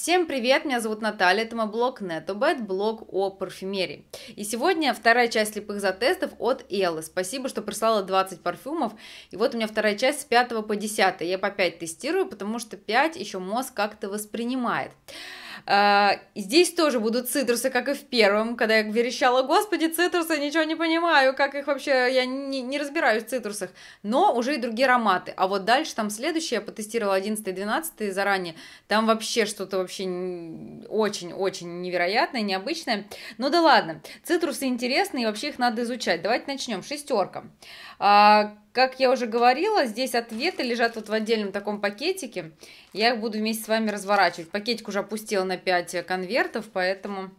Всем привет, меня зовут Наталья, это мой блог NetoBet, блог о парфюмерии. И сегодня вторая часть слепых затестов от Эллы. Спасибо, что прислала 20 парфюмов. И вот у меня вторая часть с 5 по 10. Я по 5 тестирую, потому что 5 еще мозг как-то воспринимает. А, здесь тоже будут цитрусы, как и в первом, когда я верещала, господи, цитрусы, ничего не понимаю, как их вообще, я не, не разбираюсь в цитрусах, но уже и другие ароматы. А вот дальше там следующее, я потестировала 11 12 заранее, там вообще что-то вообще очень-очень невероятное, необычное. Ну да ладно, цитрусы интересные, и вообще их надо изучать. Давайте начнем. Шестерка. А, как я уже говорила, здесь ответы лежат вот в отдельном таком пакетике. Я их буду вместе с вами разворачивать. Пакетик уже опустил на 5 э, конвертов, поэтому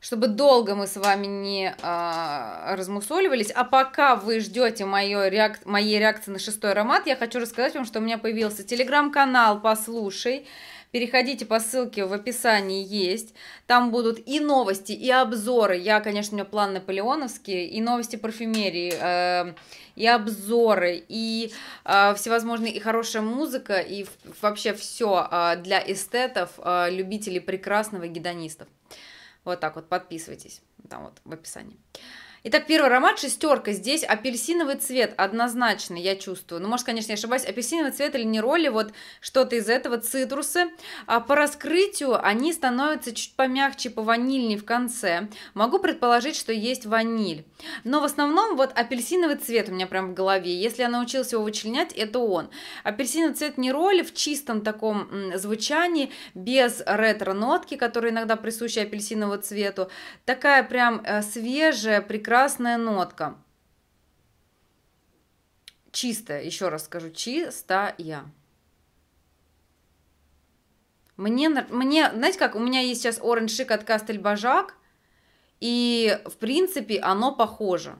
чтобы долго мы с вами не а, размусоливались. А пока вы ждете реак... моей реакции на шестой аромат, я хочу рассказать вам, что у меня появился телеграм-канал «Послушай». Переходите по ссылке в описании есть. Там будут и новости, и обзоры. Я, конечно, у меня план наполеоновский, и новости парфюмерии, э, и обзоры, и э, всевозможные, и хорошая музыка, и вообще все э, для эстетов, любителей прекрасного, гедонистов. Вот так вот, подписывайтесь, там вот в описании. Итак, первый аромат шестерка. Здесь апельсиновый цвет однозначно, я чувствую. Ну, может, конечно, я ошибаюсь. Апельсиновый цвет или не роли, вот что-то из этого, цитрусы. А по раскрытию они становятся чуть помягче, по ванильней в конце. Могу предположить, что есть ваниль. Но в основном вот апельсиновый цвет у меня прям в голове. Если я научился его вычленять, это он. Апельсиновый цвет не роли в чистом таком звучании, без ретро-нотки, которые иногда присущи апельсиновому цвету. Такая прям э, свежая, прекрасная красная нотка. Чистая, еще раз скажу, чистая. Мне, мне, знаете как, у меня есть сейчас Orange Chic от Кастель Бажак, и, в принципе, оно похоже.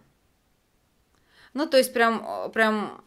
Ну, то есть, прям, э, прям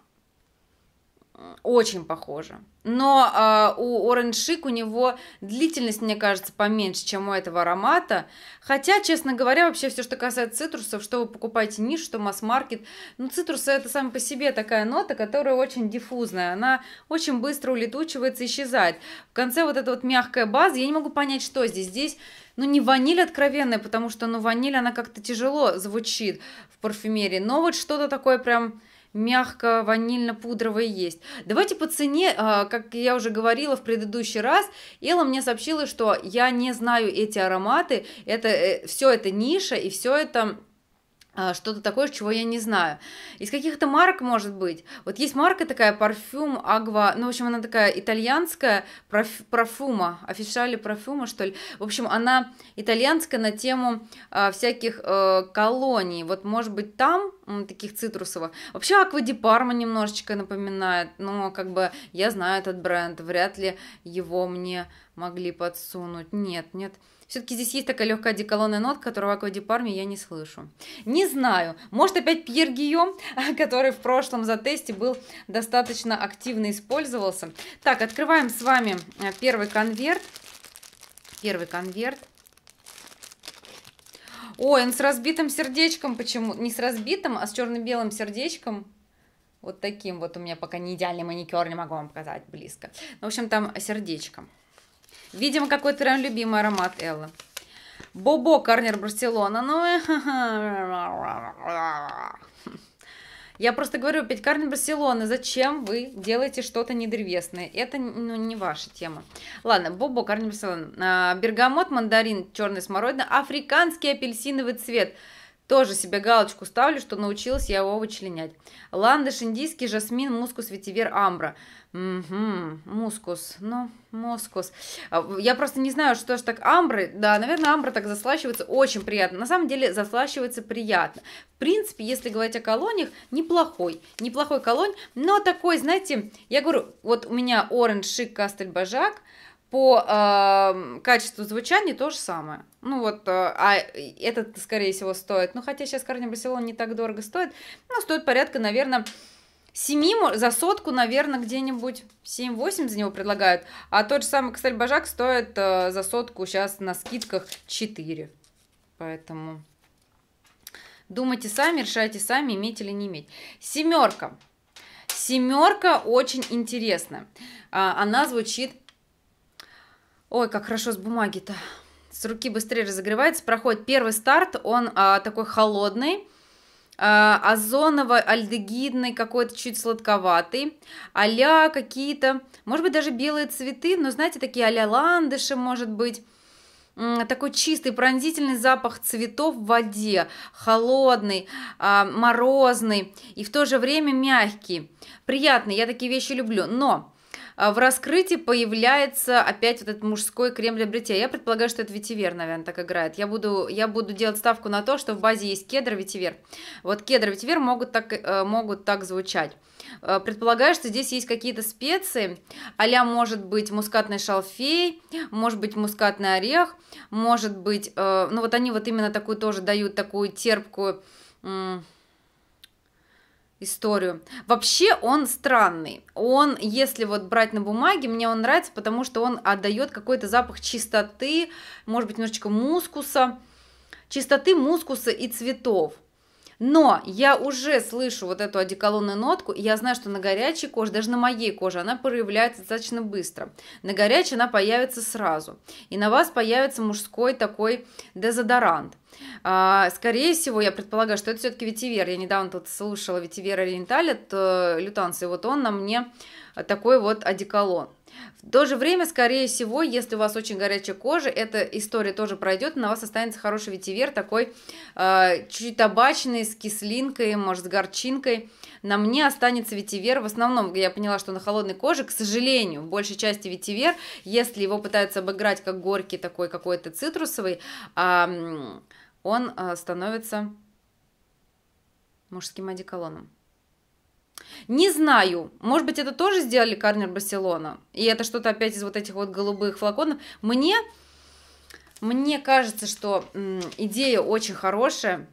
очень похоже. Но э, у Orange Chic у него длительность, мне кажется, поменьше, чем у этого аромата. Хотя, честно говоря, вообще все, что касается цитрусов, что вы покупаете ниш, что масс-маркет, ну, цитрусы это сам по себе такая нота, которая очень диффузная. Она очень быстро улетучивается, исчезает. В конце вот эта вот мягкая база, я не могу понять, что здесь. Здесь ну, не ваниль откровенная, потому что, ну, ваниль, она как-то тяжело звучит в парфюмерии, но вот что-то такое прям мягко ванильно пудровое есть. Давайте по цене, а, как я уже говорила в предыдущий раз, Элла мне сообщила, что я не знаю эти ароматы, это э, все это ниша и все это а, что-то такое, чего я не знаю. Из каких-то марок, может быть. Вот есть марка такая, парфюм Агва, ну, в общем, она такая итальянская, проф, профума, официали профума, что ли. В общем, она итальянская на тему э, всяких э, колоний. Вот, может быть, там таких цитрусовых. Вообще Аквадипарма немножечко напоминает, но как бы я знаю этот бренд, вряд ли его мне могли подсунуть. Нет, нет. Все-таки здесь есть такая легкая деколонная нотка, которую в аквадипарме я не слышу. Не знаю, может опять Пьер Гийом, который в прошлом затесте был достаточно активно использовался. Так, открываем с вами э, первый конверт. Первый конверт. Ой, он с разбитым сердечком почему? Не с разбитым, а с черно-белым сердечком. Вот таким вот у меня пока не идеальный маникюр, не могу вам показать близко. Ну, в общем, там сердечко. Видимо, какой-то прям любимый аромат Эллы. Бобо Карнер Барселона. Ну, Я просто говорю, пятикарный Барселона, зачем вы делаете что-то недеревесное? Это ну, не ваша тема. Ладно, Бобо, карни Барселона. А, бергамот, мандарин, черный смородина, африканский апельсиновый цвет. Тоже себе галочку ставлю, что научилась я его вычленять. Ландыш, индийский, жасмин, мускус, ветивер, амбра. Угу, мускус, ну, мускус. А, я просто не знаю, что ж так амбры, да, наверное, амбра так заслащивается очень приятно. На самом деле заслащивается приятно. В принципе, если говорить о колониях, неплохой, неплохой колонь, но такой, знаете, я говорю, вот у меня Orange Chic Castle Бажак, по э, качеству звучания то же самое. Ну вот, э, а этот, скорее всего, стоит, ну хотя сейчас корни Барселона не так дорого стоит, но стоит порядка, наверное, семи за сотку, наверное, где-нибудь 7-8 за него предлагают. А тот же самый костыль бажак стоит э, за сотку сейчас на скидках 4. Поэтому думайте сами, решайте сами, иметь или не иметь. Семерка. Семерка очень интересная. А, она звучит... Ой, как хорошо с бумаги-то. С руки быстрее разогревается, проходит первый старт, он а, такой холодный, Э, озоново-альдегидный, какой-то чуть сладковатый, а какие-то, может быть, даже белые цветы, но, знаете, такие а-ля ландыши, может быть, такой чистый пронзительный запах цветов в воде, холодный, а, морозный и в то же время мягкий, приятный, я такие вещи люблю, но а в раскрытии появляется опять вот этот мужской крем для бритья. Я предполагаю, что это ветивер, наверное, так играет. Я буду, я буду делать ставку на то, что в базе есть кедр, ветивер. Вот кедр, ветивер могут так, э, могут так звучать. Э, предполагаю, что здесь есть какие-то специи, аля может быть мускатный шалфей, может быть мускатный орех, может быть, э, ну вот они вот именно такую тоже дают такую терпкую историю. Вообще он странный. Он, если вот брать на бумаге, мне он нравится, потому что он отдает какой-то запах чистоты, может быть, немножечко мускуса, чистоты мускуса и цветов. Но я уже слышу вот эту одеколонную нотку, и я знаю, что на горячей коже, даже на моей коже, она проявляется достаточно быстро. На горячей она появится сразу. И на вас появится мужской такой дезодорант. А, скорее всего, я предполагаю, что это все-таки ветивер. Я недавно тут слушала ветивер ориенталь от э, лютанца, и вот он на мне такой вот одеколон. В то же время, скорее всего, если у вас очень горячая кожа, эта история тоже пройдет, на вас останется хороший ветивер, такой а, чуть чуть табачный, с кислинкой, может, с горчинкой. На мне останется ветивер, в основном, я поняла, что на холодной коже, к сожалению, в большей части ветивер, если его пытаются обыграть как горький такой какой-то цитрусовый, э, он э, становится мужским одеколоном. Не знаю, может быть, это тоже сделали Карнер Барселона, и это что-то опять из вот этих вот голубых флаконов. Мне, мне кажется, что идея очень хорошая,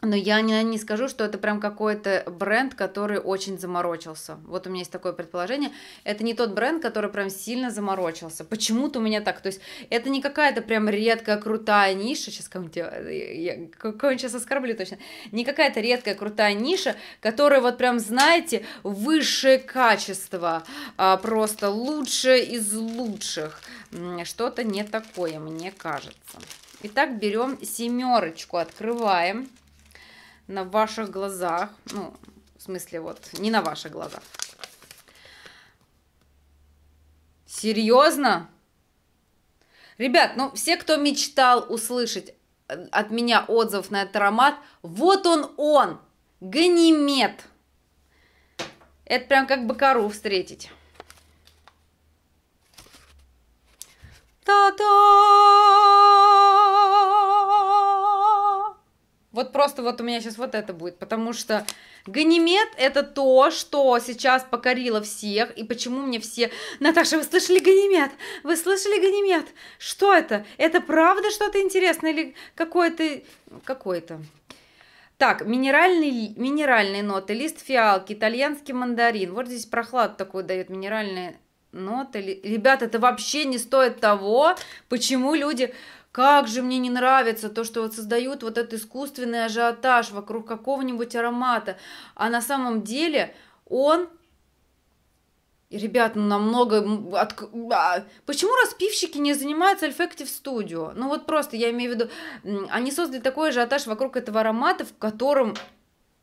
но я не, не скажу, что это прям какой-то бренд, который очень заморочился. Вот у меня есть такое предположение. Это не тот бренд, который прям сильно заморочился. Почему-то у меня так. То есть это не какая-то прям редкая, крутая ниша. Сейчас кому-нибудь... Я кого-нибудь сейчас оскорблю точно. Не какая-то редкая, крутая ниша, которая вот прям, знаете, высшее качество. А, просто лучшее из лучших. Что-то не такое, мне кажется. Итак, берем семерочку, открываем на ваших глазах, ну, в смысле, вот, не на ваших глазах. Серьезно? Ребят, ну, все, кто мечтал услышать э, от меня отзыв на этот аромат, вот он он, Ганимед. Это прям как бы кору встретить. Та-да! Вот просто вот у меня сейчас вот это будет, потому что Ганимед это то, что сейчас покорило всех, и почему мне все... Наташа, вы слышали Ганимед? Вы слышали Ганимед? Что это? Это правда что-то интересное или какое-то... Какое-то... Так, минеральный минеральные ноты, лист фиалки, итальянский мандарин. Вот здесь прохлад такой дает, минеральные ноты. Ребята, это вообще не стоит того, почему люди... Как же мне не нравится то, что вот создают вот этот искусственный ажиотаж вокруг какого-нибудь аромата. А на самом деле он и, ребят, ну, намного... От... А, почему распивщики не занимаются Olfactive Studio? Ну вот просто, я имею в виду, они создали такой ажиотаж вокруг этого аромата, в котором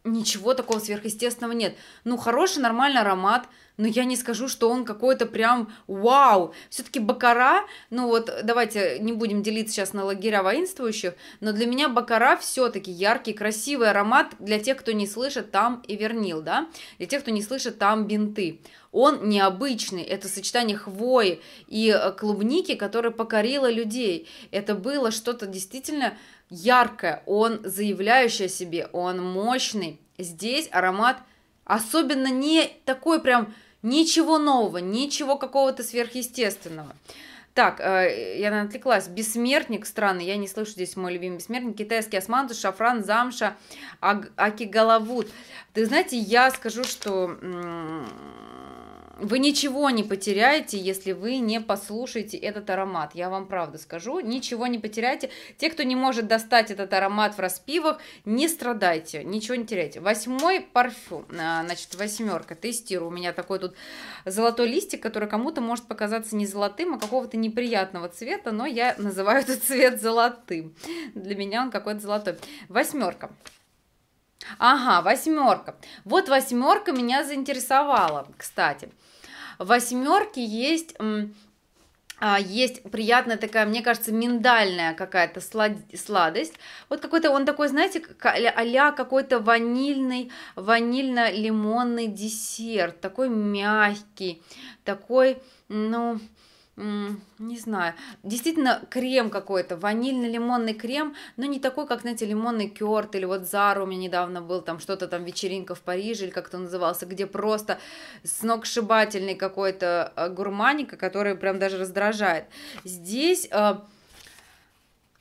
ничего такого сверхъестественного нет. Ну, хороший, нормальный аромат, но я не скажу, что он какой-то прям вау. Все-таки бакара, ну вот давайте не будем делиться сейчас на лагеря воинствующих, но для меня бакара все-таки яркий, красивый аромат для тех, кто не слышит там и вернил, да, для тех, кто не слышит там бинты. Он необычный, это сочетание хвои и клубники, которое покорило людей. Это было что-то действительно яркое, он заявляющий о себе, он мощный. Здесь аромат особенно не такой прям ничего нового, ничего какого-то сверхъестественного. Так, э, я отвлеклась. Бессмертник, странно, я не слышу здесь мой любимый бессмертник. Китайский османтус, шафран, замша, ак- акигалавут. Ты знаете, я скажу, что вы ничего не потеряете, если вы не послушаете этот аромат. Я вам правда скажу, ничего не потеряете. Те, кто не может достать этот аромат в распивах, не страдайте, ничего не теряйте. Восьмой парфюм, а, значит, восьмерка, тестирую. У меня такой тут золотой листик, который кому-то может показаться не золотым, а какого-то неприятного цвета, но я называю этот цвет золотым. Для меня он какой-то золотой. Восьмерка. Ага, восьмерка. Вот восьмерка меня заинтересовала, кстати. В восьмерке есть а, есть приятная такая, мне кажется, миндальная какая-то сладость. Вот какой-то он такой, знаете, а какой-то ванильный, ванильно-лимонный десерт, такой мягкий, такой, ну, не знаю, действительно крем какой-то, ванильно-лимонный крем, но не такой, как, знаете, лимонный керт, или вот Зара у меня недавно был, там что-то там вечеринка в Париже, или как-то назывался, где просто сногсшибательный какой-то э, гурманика, который прям даже раздражает. Здесь э,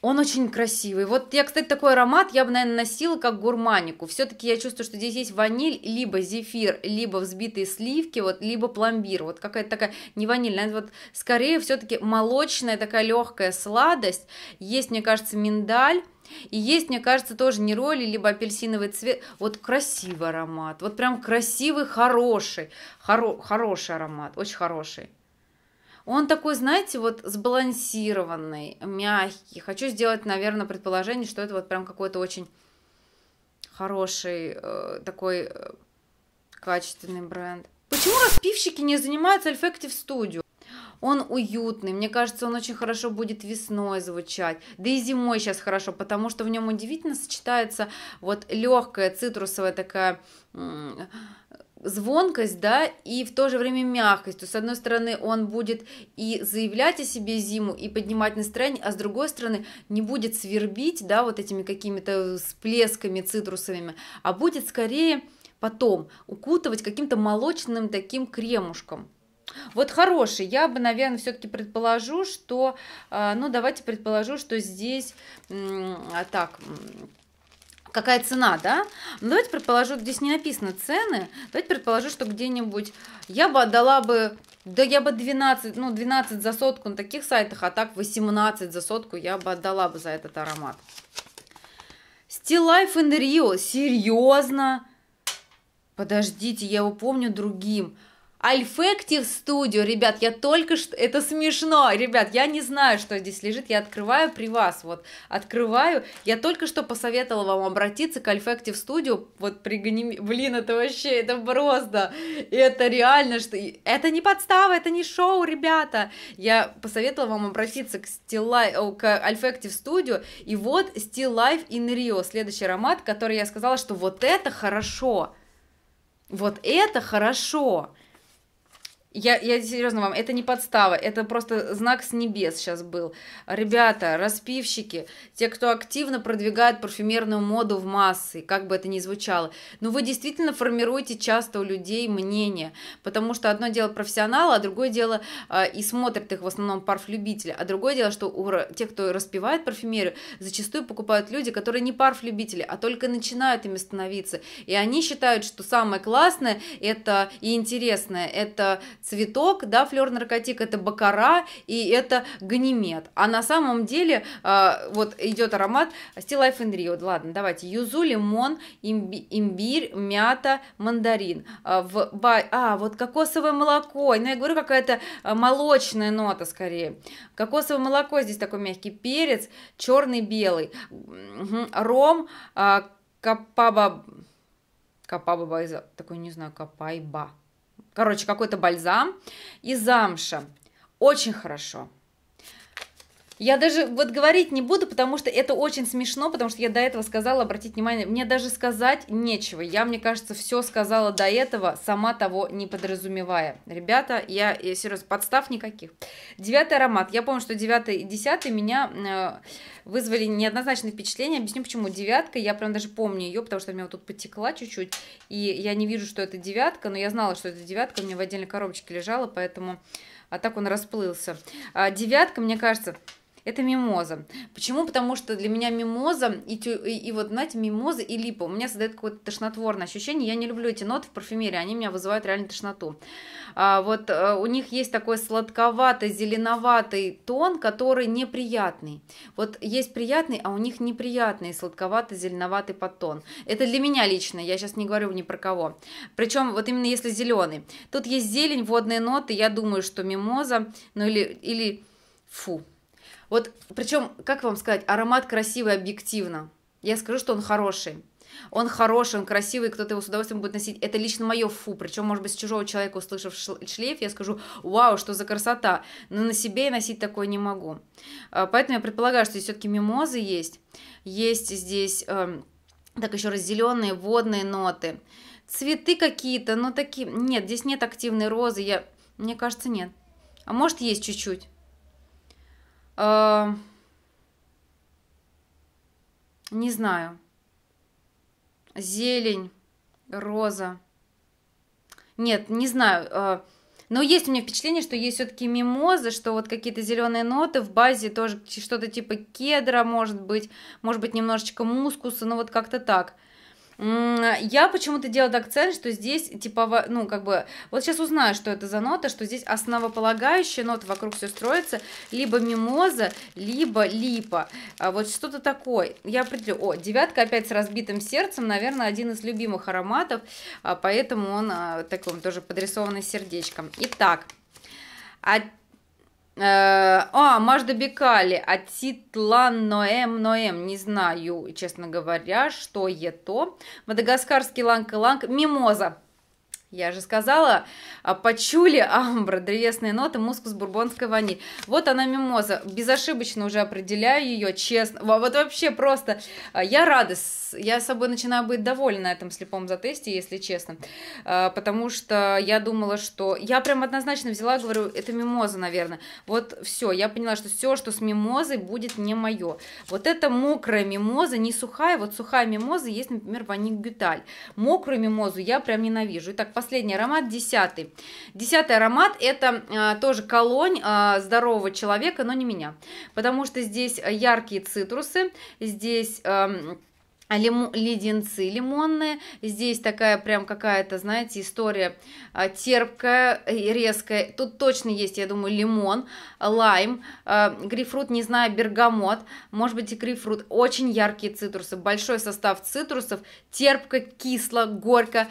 он очень красивый. Вот я, кстати, такой аромат я бы, наверное, носила как гурманику. Все-таки я чувствую, что здесь есть ваниль, либо зефир, либо взбитые сливки, вот, либо пломбир. Вот какая-то такая не ваниль, вот скорее все-таки молочная такая легкая сладость. Есть, мне кажется, миндаль. И есть, мне кажется, тоже нероли, либо апельсиновый цвет. Вот красивый аромат. Вот прям красивый, хороший. Хоро- хороший аромат. Очень хороший. Он такой, знаете, вот сбалансированный, мягкий. Хочу сделать, наверное, предположение, что это вот прям какой-то очень хороший, э, такой э, качественный бренд. Почему распивщики не занимаются Effective Studio? Он уютный, мне кажется, он очень хорошо будет весной звучать, да и зимой сейчас хорошо, потому что в нем удивительно сочетается вот легкая цитрусовая такая звонкость, да, и в то же время мягкость. То, есть с одной стороны, он будет и заявлять о себе зиму, и поднимать настроение, а с другой стороны, не будет свербить, да, вот этими какими-то всплесками цитрусовыми, а будет скорее потом укутывать каким-то молочным таким кремушком. Вот хороший, я бы, наверное, все-таки предположу, что, э, ну, давайте предположу, что здесь, а, так, какая цена, да? Но ну, давайте предположу, здесь не написано цены. Давайте предположу, что где-нибудь я бы отдала бы, да я бы 12, ну 12 за сотку на таких сайтах, а так 18 за сотку я бы отдала бы за этот аромат. Still Life in Rio, серьезно? Подождите, я его помню другим. Альфектив Studio, ребят, я только что... Это смешно, ребят, я не знаю, что здесь лежит, я открываю при вас, вот, открываю. Я только что посоветовала вам обратиться к Альфектив Studio, вот, пригони... Блин, это вообще, это просто, это реально, что... Это не подстава, это не шоу, ребята. Я посоветовала вам обратиться к, Still Life... Э, к Альфектив Studio, и вот Still Life in Rio, следующий аромат, который я сказала, что вот это хорошо, вот это хорошо. Я, я серьезно вам, это не подстава, это просто знак с небес сейчас был. Ребята, распивщики, те, кто активно продвигает парфюмерную моду в массы, как бы это ни звучало, но вы действительно формируете часто у людей мнение, потому что одно дело профессионала, а другое дело э, и смотрят их в основном парфлюбители, а другое дело, что у тех, кто распивает парфюмерию, зачастую покупают люди, которые не парфлюбители, а только начинают ими становиться, и они считают, что самое классное это и интересное, это цветок, да, флер наркотик, это бакара и это ганимед. А на самом деле э, вот идет аромат Still Life in Rio. Ладно, давайте. Юзу, лимон, имби, имбирь, мята, мандарин. Э, в бай... А, вот кокосовое молоко. Ну, я говорю, какая-то а, молочная нота скорее. Кокосовое молоко, здесь такой мягкий перец, черный, белый. Угу. Ром, э, капаба... Капаба, такой, не знаю, капайба короче, какой-то бальзам и замша. Очень хорошо. Я даже вот говорить не буду, потому что это очень смешно, потому что я до этого сказала, обратить внимание, мне даже сказать нечего. Я, мне кажется, все сказала до этого, сама того не подразумевая. Ребята, я, я серьезно, подстав никаких. Девятый аромат. Я помню, что девятый и десятый меня э, вызвали неоднозначные впечатления. Объясню, почему девятка. Я прям даже помню ее, потому что у меня вот тут потекла чуть-чуть, и я не вижу, что это девятка, но я знала, что это девятка, у меня в отдельной коробочке лежала, поэтому... А так он расплылся. А девятка, мне кажется, это мимоза. Почему? Потому что для меня мимоза и, тю, и, и вот, знаете, мимоза и липа у меня создает какое-то тошнотворное ощущение. Я не люблю эти ноты в парфюмерии, они меня вызывают реально тошноту. А, вот а, у них есть такой сладковатый, зеленоватый тон, который неприятный. Вот есть приятный, а у них неприятный сладковатый, зеленоватый подтон. Это для меня лично, я сейчас не говорю ни про кого. Причем вот именно если зеленый. Тут есть зелень, водные ноты, я думаю, что мимоза, ну или, или фу, вот, причем, как вам сказать, аромат красивый объективно. Я скажу, что он хороший. Он хороший, он красивый, кто-то его с удовольствием будет носить. Это лично мое фу. Причем, может быть, с чужого человека, услышав шлейф, я скажу, вау, что за красота. Но на себе я носить такое не могу. А, поэтому я предполагаю, что здесь все-таки мимозы есть. Есть здесь, эм, так еще раз, зеленые водные ноты. Цветы какие-то, но ну, такие... Нет, здесь нет активной розы. Я... Мне кажется, нет. А может, есть чуть-чуть. Э, не знаю. Зелень, роза. Нет, не знаю. Э, но есть у меня впечатление, что есть все-таки мимозы, что вот какие-то зеленые ноты в базе тоже что-то типа кедра, может быть, может быть, немножечко мускуса, но ну вот как-то так. Я почему-то делала акцент, что здесь типово, ну, как бы, вот сейчас узнаю, что это за нота, что здесь основополагающая нота, вокруг все строится, либо мимоза, либо липа, а вот что-то такое. Я определю, о, девятка опять с разбитым сердцем, наверное, один из любимых ароматов, а поэтому он а, таким тоже подрисованный сердечком. Итак, а Э, а, Мажда Бекали, Атитлан Ноэм Ноэм, не знаю, честно говоря, что это. Мадагаскарский ланг-ланг, Мимоза, я же сказала, а, почули амбра, древесные ноты, мускус, бурбонская ваниль. Вот она мимоза, безошибочно уже определяю ее, честно. Вот вообще просто, а, я рада, я с собой начинаю быть довольна на этом слепом затесте, если честно. А, потому что я думала, что... Я прям однозначно взяла, говорю, это мимоза, наверное. Вот все, я поняла, что все, что с мимозой, будет не мое. Вот это мокрая мимоза, не сухая. Вот сухая мимоза есть, например, ваниль гюталь. Мокрую мимозу я прям ненавижу. Итак, по последний аромат, десятый. Десятый аромат это э, тоже колонь э, здорового человека, но не меня. Потому что здесь яркие цитрусы, здесь... Э, леденцы лимонные. Здесь такая прям какая-то, знаете, история э, терпкая, резкая. Тут точно есть, я думаю, лимон, лайм, э, грейпфрут, не знаю, бергамот, может быть и грейпфрут. Очень яркие цитрусы, большой состав цитрусов, терпко, кисло, горько,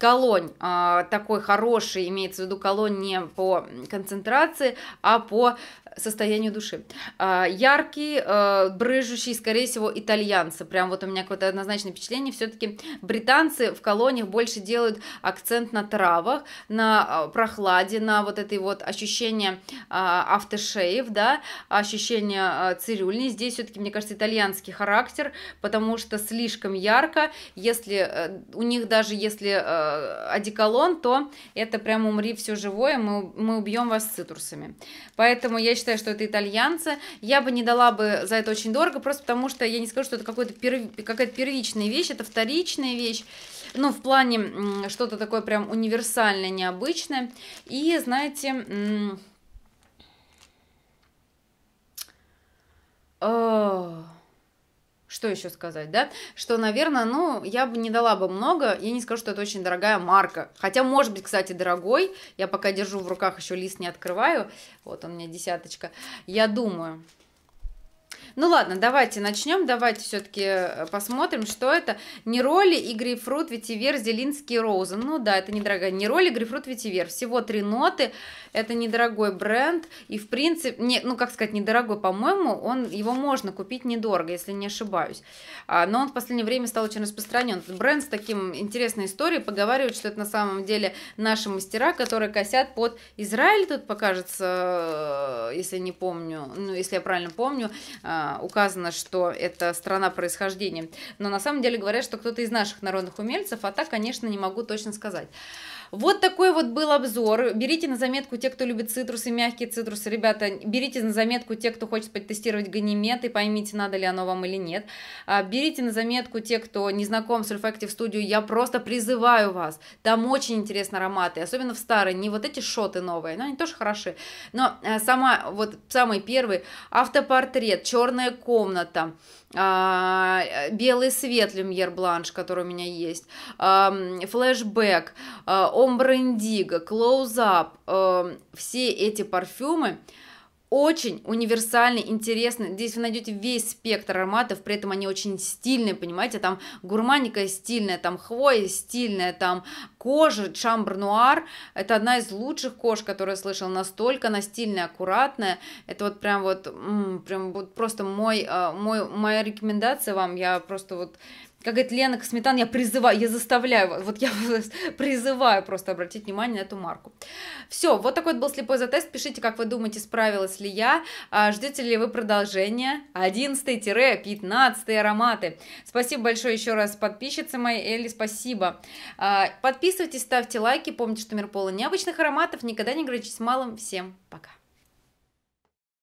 колонь а, такой хороший, имеется в виду колонь не по концентрации, а по состоянию души. А, яркий, э, брыжущий, скорее всего, итальянцы. Прям вот у меня какое-то однозначное впечатление. Все-таки британцы в колониях больше делают акцент на травах, на э, прохладе, на вот этой вот ощущение э, автошеев, да, ощущение цирюльни. Здесь все-таки, мне кажется, итальянский характер, потому что слишком ярко. Если у них даже если одеколон, то это прям умри все живое, мы, мы убьем вас цитрусами. Поэтому я считаю, считаю, что это итальянцы. Я бы не дала бы за это очень дорого, просто потому что я не скажу, что это какой-то перв... какая-то первичная вещь, это вторичная вещь. Ну, в плане что-то такое прям универсальное, необычное. И, знаете... О что еще сказать, да, что, наверное, ну, я бы не дала бы много, я не скажу, что это очень дорогая марка, хотя, может быть, кстати, дорогой, я пока держу в руках, еще лист не открываю, вот он у меня десяточка, я думаю, ну ладно, давайте начнем, давайте все-таки э, посмотрим, что это. Нероли и грейпфрут, ветивер, зелинский розен. Ну да, это недорогая. Нероли, грейпфрут, ветивер. Всего три ноты, это недорогой бренд. И в принципе, не, ну как сказать, недорогой, по-моему, он его можно купить недорого, если не ошибаюсь. А, но он в последнее время стал очень распространен. бренд с таким интересной историей поговаривает, что это на самом деле наши мастера, которые косят под Израиль, тут покажется, э, если не помню, ну если я правильно помню, э, а, указано, что это страна происхождения. Но на самом деле говорят, что кто-то из наших народных умельцев, а так, конечно, не могу точно сказать. Вот такой вот был обзор. Берите на заметку те, кто любит цитрусы, мягкие цитрусы. Ребята, берите на заметку те, кто хочет потестировать ганимед и поймите, надо ли оно вам или нет. А, берите на заметку те, кто не знаком с Olfactive Studio. Я просто призываю вас. Там очень интересные ароматы, особенно в старые. Не вот эти шоты новые, но они тоже хороши. Но э, сама, вот самый первый, автопортрет, черная комната, а, белый свет Люмьер Бланш, который у меня есть, флешбэк, а, Омбрендиго, Close клоузап, все эти парфюмы очень универсальный, интересный. Здесь вы найдете весь спектр ароматов, при этом они очень стильные, понимаете, там гурманика стильная, там хвоя стильная, там кожа, чамбр нуар. Это одна из лучших кож, которую я слышала, настолько она стильная, аккуратная. Это вот прям вот, прям вот просто мой, а, мой, моя рекомендация вам, я просто вот как говорит Лена Косметан, я призываю, я заставляю вот я призываю просто обратить внимание на эту марку. Все, вот такой вот был слепой затест. Пишите, как вы думаете, справилась ли я, а, ждете ли вы продолжения 11-15 ароматы. Спасибо большое еще раз подписчице моей Элли, спасибо. А, подписывайтесь, ставьте лайки, помните, что мир полон необычных ароматов, никогда не ограничитесь малым. Всем пока.